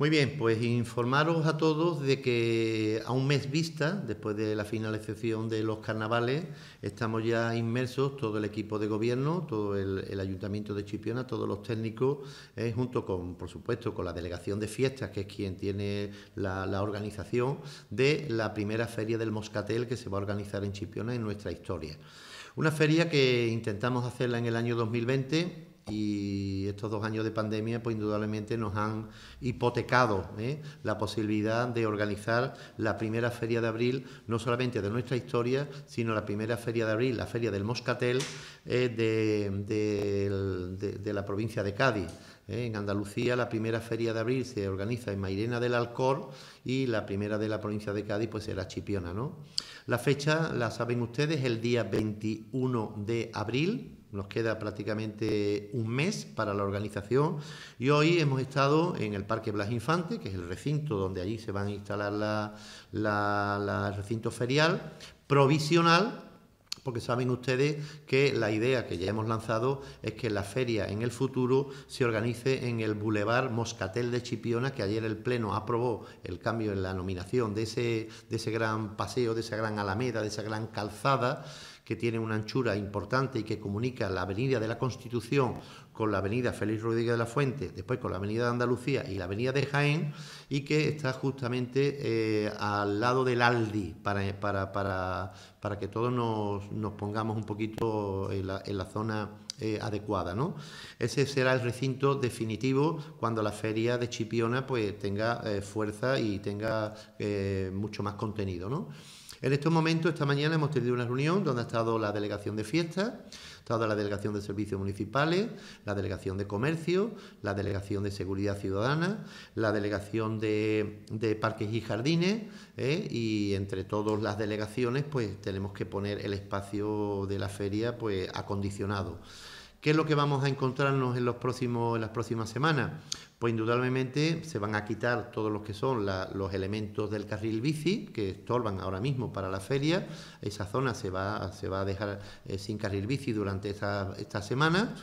Muy bien, pues informaros a todos de que a un mes vista, después de la finalización de los carnavales, estamos ya inmersos todo el equipo de gobierno, todo el, ayuntamiento de Chipiona, todos los técnicos, eh, junto con, por supuesto, con la delegación de fiestas, que es quien tiene la, la, organización de la primera feria del Moscatel que se va a organizar en Chipiona en nuestra historia. Una feria que intentamos hacerla en el año 2020 y estos dos años de pandemia, pues indudablemente nos han hipotecado ¿eh? la posibilidad de organizar la primera feria de abril, no solamente de nuestra historia, sino la primera feria de abril, la feria del Moscatel eh, de, la provincia de Cádiz. ¿eh? En Andalucía la primera feria de abril se organiza en Mairena del Alcor y la primera de la provincia de Cádiz pues será Chipiona. ¿no? La fecha la saben ustedes, el día 21 de abril nos queda prácticamente un mes para la organización y hoy hemos estado en el Parque Blas Infante, que es el recinto donde allí se van a instalar la, la, el recinto ferial provisional porque saben ustedes que la idea que ya hemos lanzado es que la feria en el futuro se organice en el Boulevard Moscatel de Chipiona, que ayer el Pleno aprobó el cambio en la nominación de ese, de ese gran paseo, de esa gran alameda, de esa gran calzada, que tiene una anchura importante y que comunica la Avenida de la Constitución con la Avenida Félix Rodríguez de la Fuente, después con la Avenida de Andalucía y la Avenida de Jaén, y que está justamente eh, al lado del Aldi, para, que todos nos, pongamos un poquito en la, zona eh, adecuada. ¿no? Ese será el recinto definitivo cuando la feria de Chipiona pues, tenga eh, fuerza y tenga mucho más contenido. ¿no? En estos momentos, esta mañana hemos tenido una reunión donde ha estado la delegación de fiestas, toda la delegación de servicios municipales, la delegación de comercio, la delegación de seguridad ciudadana, la delegación de, parques y jardines ¿eh? y entre todas las delegaciones pues tenemos que poner el espacio de la feria pues acondicionado. ¿Qué es lo que vamos a encontrarnos en, las próximas semanas? Pues indudablemente se van a quitar todos los que son los elementos del carril bici que estorban ahora mismo para la feria. Esa zona se va, a dejar eh, sin carril bici durante esta semana.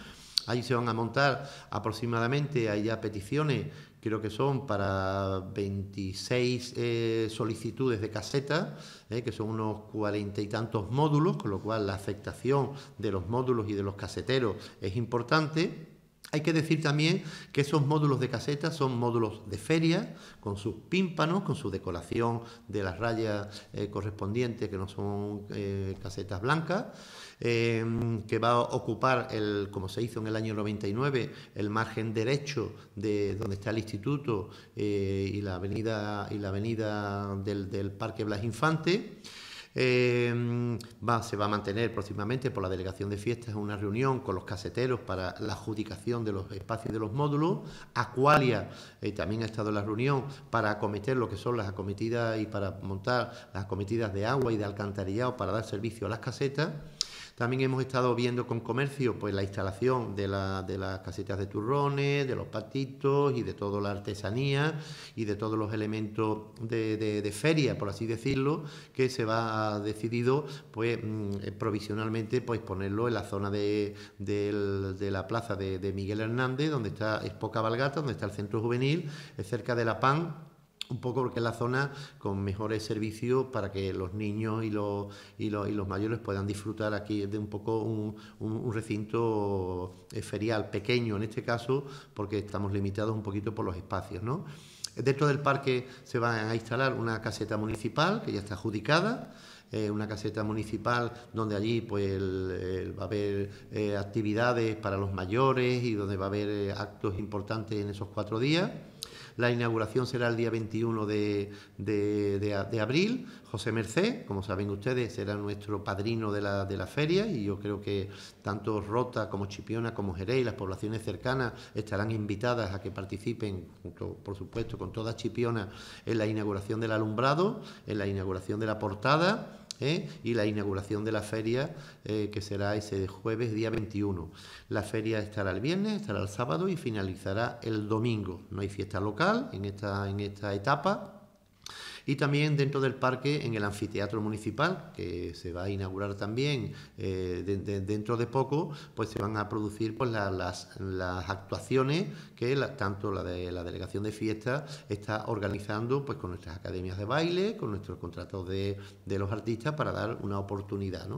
Ahí se van a montar aproximadamente, hay ya peticiones, creo que son para 26 eh, solicitudes de caseta, eh, que son unos cuarenta y tantos módulos, con lo cual la afectación de los módulos y de los caseteros es importante. Hay que decir también que esos módulos de caseta son módulos de feria, con sus pímpanos, con su decoración de las rayas eh, correspondientes, que no son eh, casetas blancas, em, que va a ocupar, el, como se hizo en el año 99, el margen derecho de donde está el instituto eh, y la avenida, y la avenida del Parque Blas Infante. Em, se va a mantener próximamente por la delegación de fiestas una reunión con los caseteros para la adjudicación de los espacios de los módulos. Aqualia eh, también ha estado en la reunión para acometer lo que son las acometidas y para montar las acometidas de agua y de alcantarillado para dar servicio a las casetas. También hemos estado viendo con comercio pues, la instalación de, las casetas de turrones, de los patitos y de toda la artesanía y de todos los elementos de, feria, por así decirlo, que se va decidido pues, mm, provisionalmente pues, ponerlo en la zona de, la plaza de, Miguel Hernández, donde está Espoca Cabalgata, donde está el centro juvenil, cerca de la PAN un poco porque es la zona con mejores servicios para que los niños y los, mayores puedan disfrutar aquí de un poco un, recinto eh, ferial pequeño en este caso, porque estamos limitados un poquito por los espacios. ¿no? Dentro del parque se va a instalar una caseta municipal que ya está adjudicada. Eh, una caseta municipal donde allí pues va a haber eh, actividades para los mayores y donde va a haber actos importantes en esos cuatro días. La inauguración será el día 21 de, abril. José Merced, como saben ustedes, será nuestro padrino de la, feria y yo creo que tanto Rota como Chipiona como Jerez y las poblaciones cercanas estarán invitadas a que participen, por supuesto, con toda Chipiona en la inauguración del alumbrado, en la inauguración de la portada ¿eh? y la inauguración de la feria eh, que será ese jueves día 21. La feria estará el viernes, estará el sábado y finalizará el domingo. No hay fiesta local en esta, en esta etapa y también dentro del parque, en el anfiteatro municipal, que se va a inaugurar también eh, dentro de poco, pues se van a producir pues, las, actuaciones que tanto la de la Delegación de Fiestas está organizando pues, con nuestras academias de baile, con nuestros contratos de, los artistas para dar una oportunidad.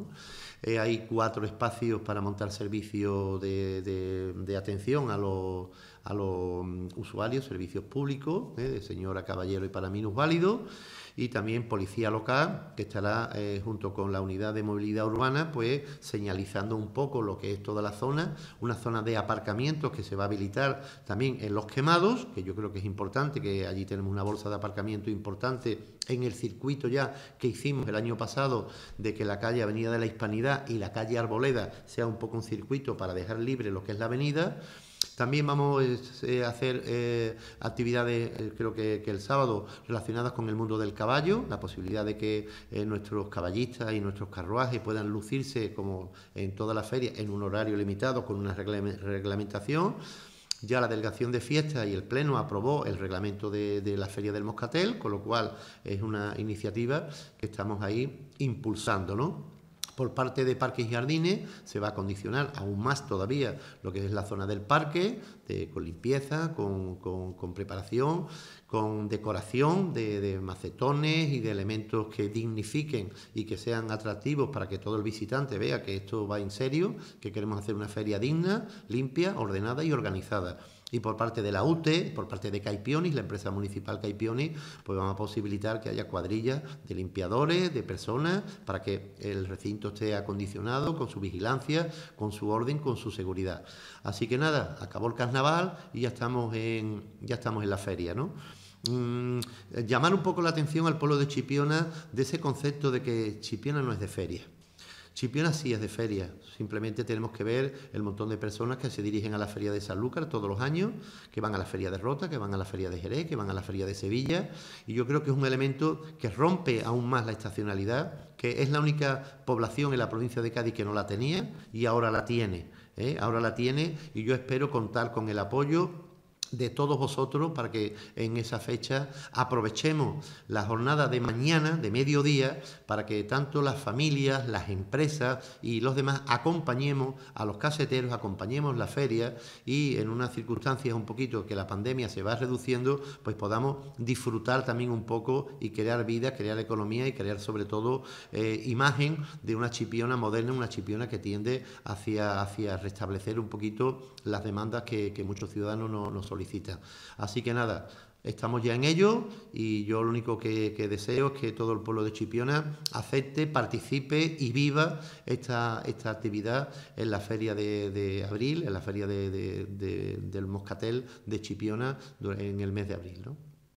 Eh, hay cuatro espacios para montar servicios de, de atención a los a los mm, usuarios, servicios públicos, ¿eh? de señora, caballero y para minusválido, y también policía local, que estará eh, junto con la unidad de movilidad urbana, pues señalizando un poco lo que es toda la zona, una zona de aparcamientos que se va a habilitar también en los quemados, que yo creo que es importante, que allí tenemos una bolsa de aparcamiento importante en el circuito ya que hicimos el año pasado de que la calle Avenida de la Hispanidad y la calle Arboleda sea un poco un circuito para dejar libre lo que es la avenida. También vamos a eh, eh, hacer eh, actividades, creo que, el sábado, relacionadas con el mundo del caballo, la posibilidad de que nuestros caballistas y nuestros carruajes puedan lucirse, como en toda la feria, en un horario limitado, con una reglamentación. Ya la delegación de fiestas y el Pleno aprobó el reglamento de, de, la Feria del Moscatel, con lo cual es una iniciativa que estamos ahí impulsando. Por parte de Parques y Jardines se va a condicionar aún más todavía lo que es la zona del parque, con limpieza, con, preparación, con decoración de macetones y de elementos que dignifiquen y que sean atractivos para que todo el visitante vea que esto va en serio, que queremos hacer una feria digna, limpia, ordenada y organizada. Y por parte de la UTE, por parte de Caipionis, la empresa municipal Caipionis, pues vamos a posibilitar que haya cuadrillas de limpiadores, de personas, para que el recinto esté acondicionado, con su vigilancia, con su orden, con su seguridad. Así que nada, acabó el carnaval y ya estamos en, ya estamos en la feria, ¿no? Mm, llamar un poco la atención al pueblo de Chipiona de ese concepto de que Chipiona no es de feria. Chipiona sí es de feria, simplemente tenemos que ver el montón de personas que se dirigen a la feria de Sanlúcar todos los años, que van a la feria de Rota, que van a la feria de Jerez, que van a la feria de Sevilla, y yo creo que es un elemento que rompe aún más la estacionalidad, que es la única población en la provincia de Cádiz que no la tenía y ahora la tiene, ¿eh? ahora la tiene y yo espero contar con el apoyo de todos vosotros para que en esa fecha aprovechemos la jornada de mañana, de mediodía, para que tanto las familias, las empresas y los demás acompañemos a los caseteros, acompañemos la feria y en unas circunstancias un poquito que la pandemia se va reduciendo, pues podamos disfrutar también un poco y crear vida, crear economía y crear sobre todo eh, imagen de una chipiona moderna, una chipiona que tiende hacia, hacia restablecer un poquito las demandas que, muchos ciudadanos nos no, visita. Así que nada, estamos ya en ello y yo lo único que, deseo es que todo el pueblo de Chipiona acepte, participe y viva esta, actividad en la feria de, abril, en la feria del Moscatel de Chipiona en el mes de abril. ¿no?